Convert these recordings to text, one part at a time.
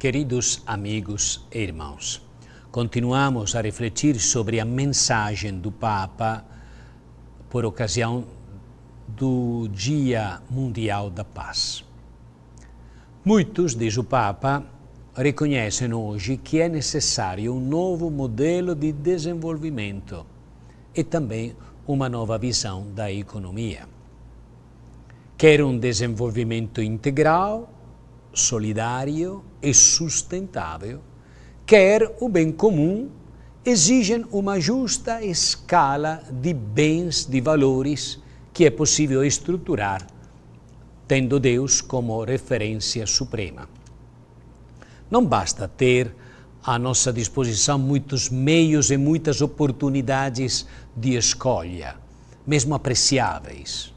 Queridos amigos e irmãos, continuamos a refletir sobre a mensagem do Papa por ocasião do Dia Mundial da Paz. Muitos, diz o Papa, reconhecem hoje que é necessário um novo modelo de desenvolvimento e também uma nova visão da economia. Quer um desenvolvimento integral solidário e sustentável, quer o bem comum, exigem uma justa escala de bens, de valores que é possível estruturar, tendo Deus como referência suprema. Não basta ter à nossa disposição muitos meios e muitas oportunidades de escolha, mesmo apreciáveis.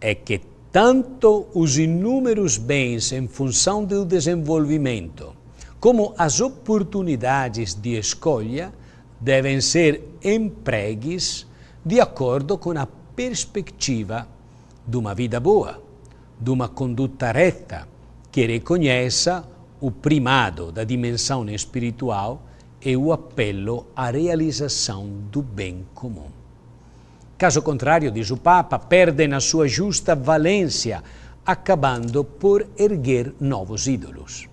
É que tanto os inúmeros bens em função do desenvolvimento, como as oportunidades de escolha devem ser empregues de acordo com a perspectiva de uma vida boa, de uma conduta reta que reconheça o primado da dimensão espiritual e o apelo à realização do bem comum. Caso contrário, diz o Papa, perdem a sua justa valência, acabando por erguer novos ídolos.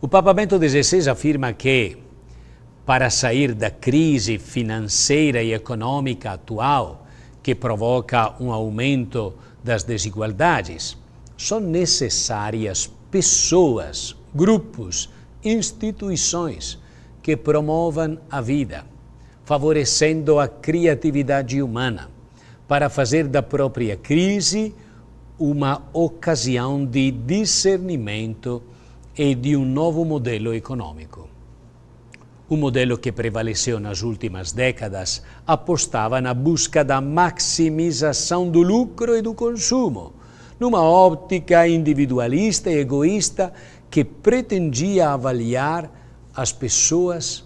O Papa Bento XVI afirma que, para sair da crise financeira e econômica atual, que provoca um aumento das desigualdades, são necessárias pessoas, grupos, instituições que promovam a vida, favorecendo a criatividade humana para fazer da própria crise uma ocasião de discernimento e de um novo modelo econômico. O modelo que prevaleceu nas últimas décadas apostava na busca da maximização do lucro e do consumo, numa óptica individualista e egoísta que pretendia avaliar as pessoas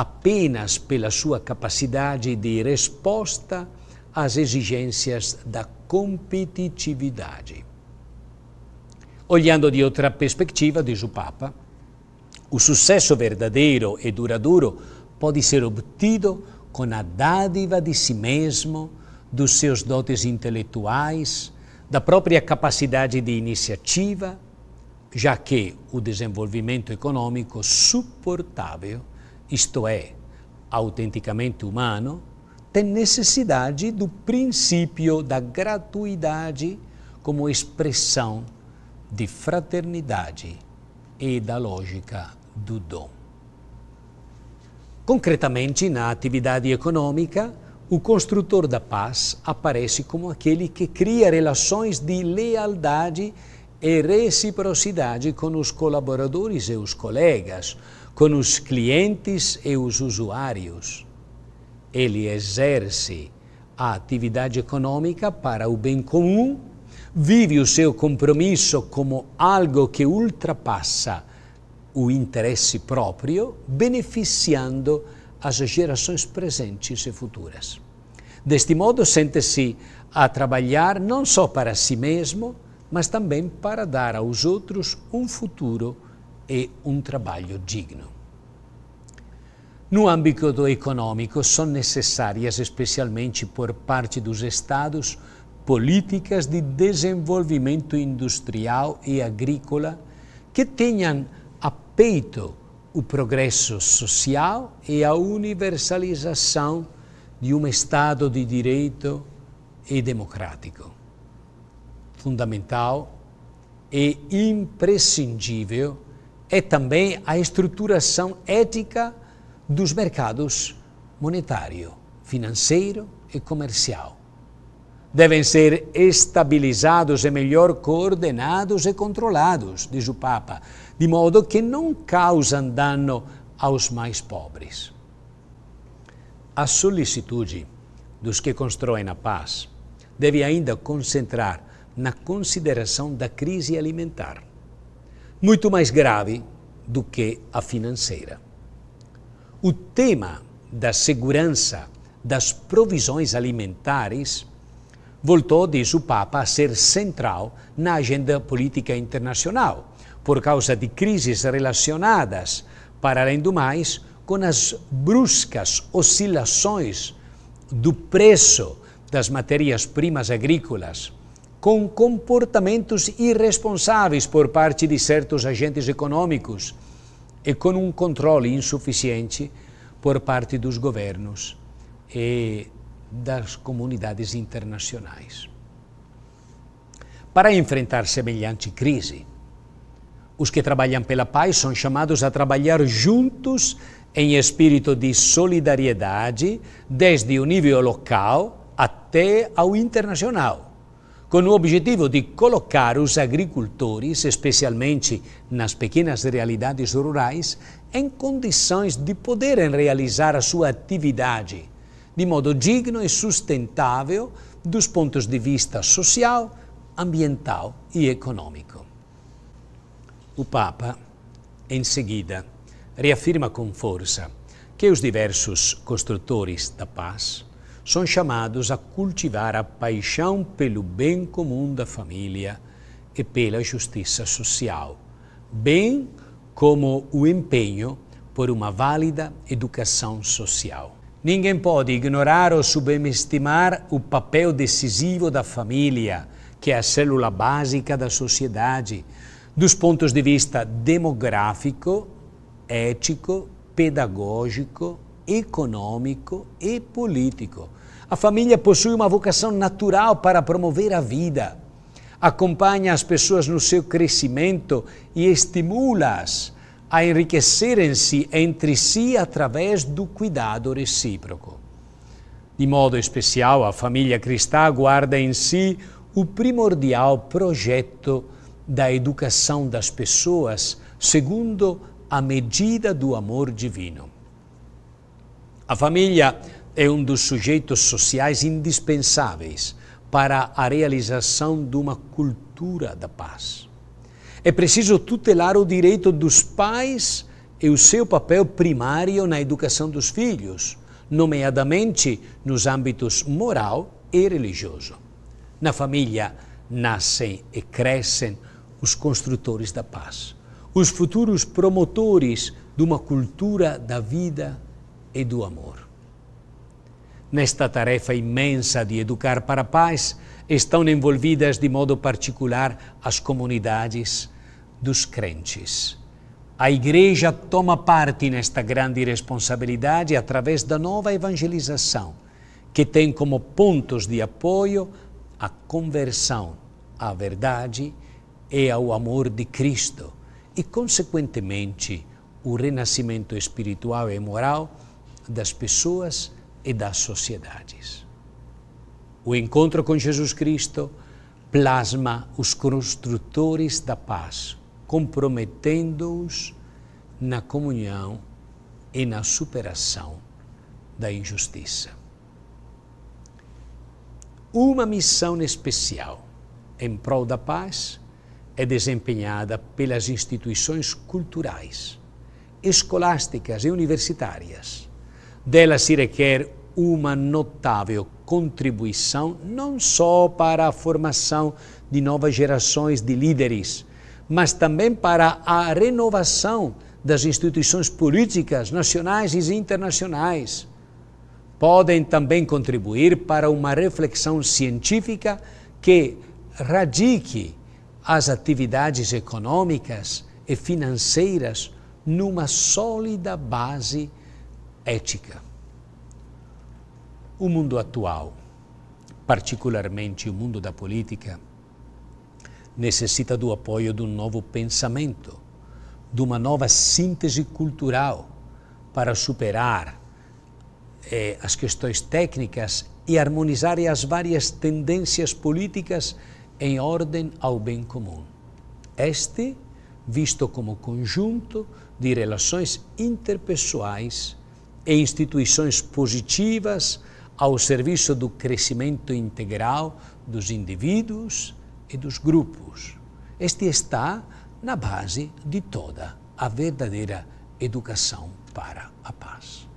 apenas pela sua capacidade de resposta às exigências da competitividade. Olhando de outra perspectiva, diz o Papa, o sucesso verdadeiro e duradouro pode ser obtido com a dádiva de si mesmo, dos seus dotes intelectuais, da própria capacidade de iniciativa, já que o desenvolvimento econômico suportável isto é, autenticamente humano, tem necessidade do princípio da gratuidade como expressão de fraternidade e da lógica do dom. Concretamente, na atividade econômica, o construtor da paz aparece como aquele que cria relações de lealdade e reciprocidade com os colaboradores e os colegas, com os clientes e os usuários. Ele exerce a atividade econômica para o bem comum, vive o seu compromisso como algo que ultrapassa o interesse próprio, beneficiando as gerações presentes e futuras. Deste modo, sente-se a trabalhar não só para si mesmo, mas também para dar aos outros um futuro e un trabalho digno. No âmbito econômico, são necessárias, especialmente por parte dos Estados, políticas de desenvolvimento industrial e agrícola que tenham a peito o progresso social e a universalização de um Estado de direito e democrático. Fundamental e imprescindível é também a estruturação ética dos mercados monetário, financeiro e comercial. Devem ser estabilizados e melhor coordenados e controlados, diz o Papa, de modo que não causam dano aos mais pobres. A solicitude dos que constroem a paz deve ainda concentrar na consideração da crise alimentar muito mais grave do que a financeira. O tema da segurança das provisões alimentares voltou, diz o Papa, a ser central na agenda política internacional, por causa de crises relacionadas, para além do mais, com as bruscas oscilações do preço das matérias-primas agrícolas com comportamentos irresponsáveis por parte de certos agentes econômicos e com um controle insuficiente por parte dos governos e das comunidades internacionais. Para enfrentar semelhante crise, os que trabalham pela paz são chamados a trabalhar juntos em espírito de solidariedade, desde o nível local até ao internacional con o objetivo de colocar os agricultores, especialmente nas pequenas realidades rurais, em condições de poderem realizar a sua atividade de modo digno e sustentável dos pontos de vista social, ambiental e econômico. O Papa, em seguida, reafirma com força que os diversos construtores da paz são chamados a cultivar a paixão pelo bem comum da família e pela justiça social, bem como o empenho por uma válida educação social. Ninguém pode ignorar ou subestimar o papel decisivo da família, que é a célula básica da sociedade, dos pontos de vista demográfico, ético, pedagógico, econômico e político. A família possui uma vocação natural para promover a vida, acompanha as pessoas no seu crescimento e estimula-as a enriquecerem-se entre si através do cuidado recíproco. De modo especial, a família cristã guarda em si o primordial projeto da educação das pessoas segundo a medida do amor divino. A família é um dos sujeitos sociais indispensáveis para a realização de uma cultura da paz. É preciso tutelar o direito dos pais e o seu papel primário na educação dos filhos, nomeadamente nos âmbitos moral e religioso. Na família nascem e crescem os construtores da paz, os futuros promotores de uma cultura da vida e do amor. Nesta tarefa imensa de educar para a paz, estão envolvidas de modo particular as comunidades dos crentes. A Igreja toma parte nesta grande responsabilidade através da nova evangelização, que tem como pontos de apoio a conversão à verdade e ao amor de Cristo, e, consequentemente, o renascimento espiritual e moral das pessoas e das sociedades. O encontro com Jesus Cristo plasma os construtores da paz, comprometendo-os na comunhão e na superação da injustiça. Uma missão especial em prol da paz é desempenhada pelas instituições culturais, escolásticas e universitárias dela se requer uma notável contribuição não só para a formação de novas gerações de líderes, mas também para a renovação das instituições políticas nacionais e internacionais. Podem também contribuir para uma reflexão científica que radique as atividades econômicas e financeiras numa sólida base ética. O mundo atual, particularmente o mundo da política, necessita do apoio de um novo pensamento, de uma nova síntese cultural para superar eh, as questões técnicas e harmonizar as várias tendências políticas em ordem ao bem comum. Este, visto como conjunto de relações interpessoais e instituições positivas ao serviço do crescimento integral dos indivíduos e dos grupos. Este está na base de toda a verdadeira educação para a paz.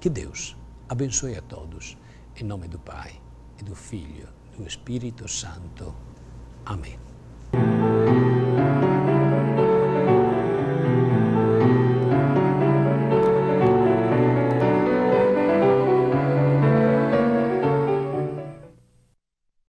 Que Deus abençoe a todos, em nome do Pai, e do Filho, e do Espírito Santo. Amém.